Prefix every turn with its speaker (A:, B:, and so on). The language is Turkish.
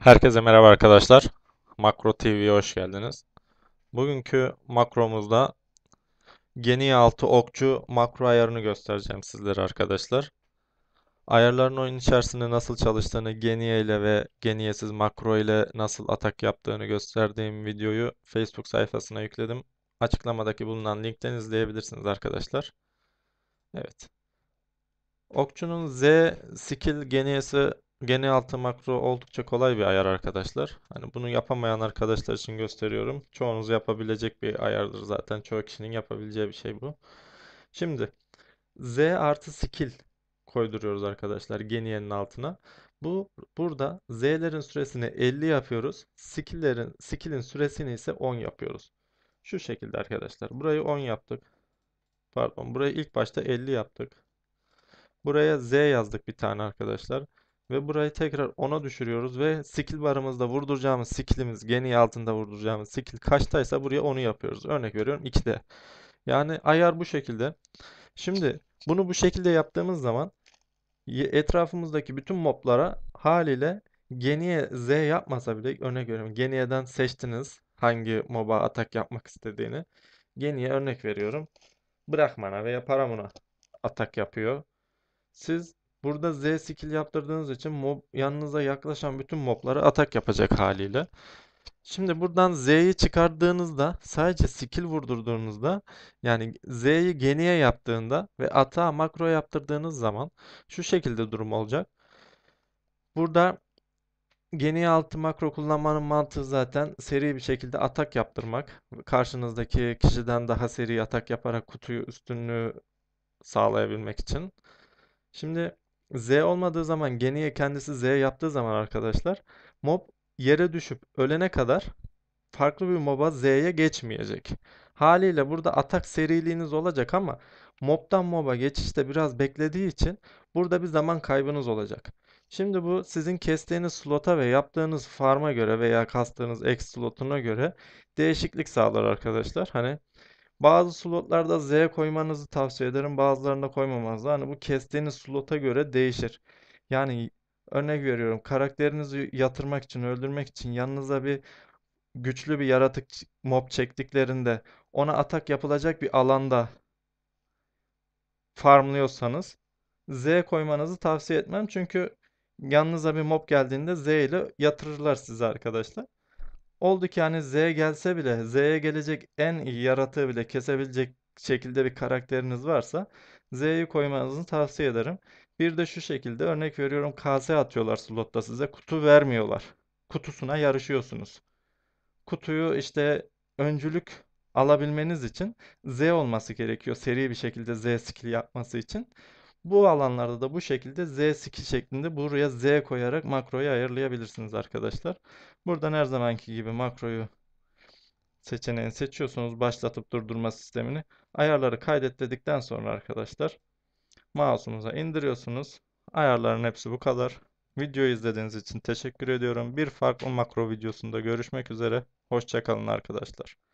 A: Herkese merhaba arkadaşlar. Makro TV'ye hoş geldiniz. Bugünkü makromuzda geni altı okçu makro ayarını göstereceğim sizlere arkadaşlar. Ayarların oyun içerisinde nasıl çalıştığını geniye ile ve geniyesiz makro ile nasıl atak yaptığını gösterdiğim videoyu Facebook sayfasına yükledim. Açıklamadaki bulunan linkten izleyebilirsiniz arkadaşlar. Evet. Okçunun Z skill geniyesi Gene altı makro oldukça kolay bir ayar arkadaşlar. Hani bunu yapamayan arkadaşlar için gösteriyorum. Çoğunuz yapabilecek bir ayardır zaten. Çoğu kişinin yapabileceği bir şey bu. Şimdi Z artı skill koyduruyoruz arkadaşlar geniyenin altına. Bu burada Z'lerin süresini 50 yapıyoruz. Skill'lerin skill'in süresini ise 10 yapıyoruz. Şu şekilde arkadaşlar. Burayı 10 yaptık. Pardon, burayı ilk başta 50 yaptık. Buraya Z yazdık bir tane arkadaşlar. Ve burayı tekrar ona düşürüyoruz ve skill barımızda vurduracağımız skillimiz geniye altında vurduracağımız skill kaçtaysa buraya onu yapıyoruz. Örnek veriyorum 2'de. Yani ayar bu şekilde. Şimdi bunu bu şekilde yaptığımız zaman etrafımızdaki bütün moblara haliyle geniye Z yapmasa bile örnek veriyorum. Geniyeden seçtiniz hangi moba atak yapmak istediğini. Geniye örnek veriyorum. Bırakmana veya paramona atak yapıyor. Siz Burada Z skill yaptırdığınız için mob, yanınıza yaklaşan bütün moblara atak yapacak haliyle. Şimdi buradan Z'yi çıkardığınızda sadece skill vurdurduğunuzda yani Z'yi geniye yaptığında ve ata makro yaptırdığınız zaman şu şekilde durum olacak. Burada geniye altı makro kullanmanın mantığı zaten seri bir şekilde atak yaptırmak. Karşınızdaki kişiden daha seri atak yaparak kutuyu üstünlüğü sağlayabilmek için. Şimdi Z olmadığı zaman geniye kendisi Z yaptığı zaman arkadaşlar mob yere düşüp ölene kadar farklı bir moba Z'ye geçmeyecek. Haliyle burada atak seriliğiniz olacak ama mobdan moba geçişte biraz beklediği için burada bir zaman kaybınız olacak. Şimdi bu sizin kestiğiniz slota ve yaptığınız farma göre veya kastığınız X slotuna göre değişiklik sağlar arkadaşlar. Hani bazı slotlarda Z koymanızı tavsiye ederim. Bazılarında koymamanızı. Hani bu kestiğiniz slota göre değişir. Yani örnek veriyorum karakterinizi yatırmak için, öldürmek için yanınıza bir güçlü bir yaratık mob çektiklerinde ona atak yapılacak bir alanda farmlıyorsanız Z koymanızı tavsiye etmem. Çünkü yanınıza bir mob geldiğinde Z ile yatırırlar sizi arkadaşlar. Oldu ki hani Z gelse bile Z'ye gelecek en iyi yaratığı bile kesebilecek şekilde bir karakteriniz varsa Z'yi koymanızı tavsiye ederim. Bir de şu şekilde örnek veriyorum kase atıyorlar slotta size kutu vermiyorlar. Kutusuna yarışıyorsunuz. Kutuyu işte öncülük alabilmeniz için Z olması gerekiyor. Seri bir şekilde Z skill yapması için. Bu alanlarda da bu şekilde Z siki şeklinde buraya Z koyarak makroyu ayarlayabilirsiniz arkadaşlar. Buradan her zamanki gibi makroyu seçeneğini seçiyorsunuz. Başlatıp durdurma sistemini. Ayarları kaydet dedikten sonra arkadaşlar mouse'umuza indiriyorsunuz. Ayarların hepsi bu kadar. Videoyu izlediğiniz için teşekkür ediyorum. Bir farklı makro videosunda görüşmek üzere. Hoşçakalın arkadaşlar.